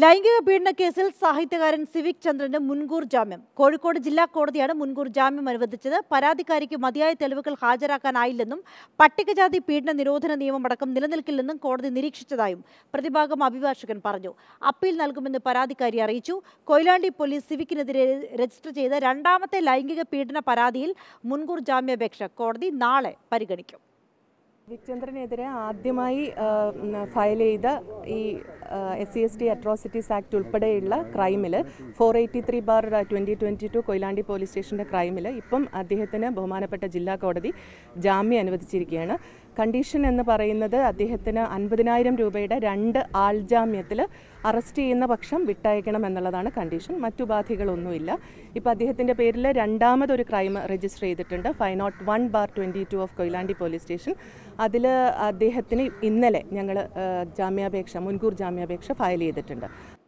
ലൈംഗിക പീഡന കേസിൽ സാഹിത്യകാരൻ സിവിക് ചന്ദ്രന് മുൻകൂർ ജാമ്യം കോഴിക്കോട് ജില്ലാ കോടതിയാണ് മുൻകൂർ ജാമ്യം അനുവദിച്ചത് പരാതിക്കാരിക്ക് മതിയായ തെളിവുകൾ ഹാജരാക്കാനായില്ലെന്നും പട്ടികജാതി പീഡന നിരോധന നിയമമടക്കം നിലനിൽക്കില്ലെന്നും കോടതി നിരീക്ഷിച്ചതായും പ്രതിഭാഗം അഭിഭാഷകൻ പറഞ്ഞു അപ്പീൽ നൽകുമെന്ന് പരാതിക്കാരി അറിയിച്ചു കൊയിലാണ്ടി പോലീസ് സിവിക്കിനെതിരെ രജിസ്റ്റർ ചെയ്ത രണ്ടാമത്തെ ലൈംഗിക പീഡന പരാതിയിൽ മുൻകൂർ ജാമ്യാപേക്ഷ കോടതി നാളെ പരിഗണിക്കും വിക്ചന്ദ്രനെതിരെ ആദ്യമായി ഫയൽ ചെയ്ത ഈ S C S T atrocities act ഉൾപ്പെടെയുള്ള ക്രൈമിൽ four eighty three bar twenty twenty two Koyilandy police സ്റ്റേഷൻ്റെ ക്രൈമിൽ ഇപ്പം അദ്ദേഹത്തിന് ബഹുമാനപ്പെട്ട ജില്ലാ കോടതി ജാമ്യം അനുവദിച്ചിരിക്കുകയാണ് കണ്ടീഷൻ എന്ന് പറയുന്നത് അദ്ദേഹത്തിന് അൻപതിനായിരം രൂപയുടെ രണ്ട് ആൾജാമ്യത്തിൽ അറസ്റ്റ് ചെയ്യുന്ന പക്ഷം വിട്ടയക്കണം എന്നുള്ളതാണ് കണ്ടീഷൻ മറ്റുപാധികളൊന്നുമില്ല ഇപ്പോൾ അദ്ദേഹത്തിൻ്റെ പേരിൽ രണ്ടാമതൊരു ക്രൈം രജിസ്റ്റർ ചെയ്തിട്ടുണ്ട് five nought one bar twenty two of Koyilandy police station അതിൽ അദ്ദേഹത്തിന് ഇന്നലെ ഞങ്ങൾ ജാമ്യാപേക്ഷ മുൻകൂർ ജാമ്യാപേക്ഷ ഫയൽ ചെയ്തിട്ടുണ്ട്